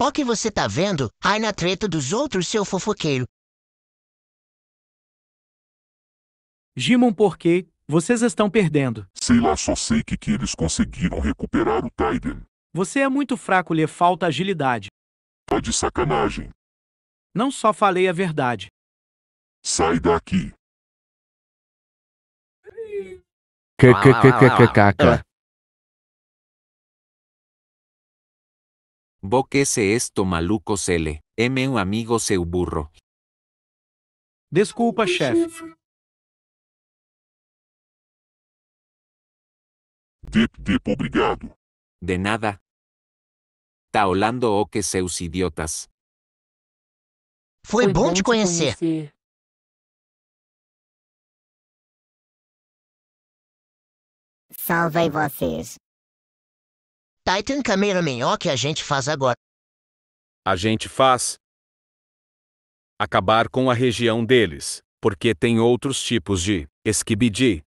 Ó que você tá vendo, ai na treta dos outros, seu fofoqueiro. Gimon, por quê? Vocês estão perdendo. Sei lá, só sei que, que eles conseguiram recuperar o Kaiden. Você é muito fraco, lhe falta agilidade. Tá de sacanagem. Não só falei a verdade. Sai daqui. KKKKKK. Boquece esto maluco sele, é meu amigo seu burro. Desculpa, chefe. Dip, dip, obrigado. De nada. Tá olhando o que seus idiotas. Foi, Foi bom te conhecer. conhecer. Salvei vocês. Titan Cameraman, o que a gente faz agora. A gente faz acabar com a região deles, porque tem outros tipos de esquibidi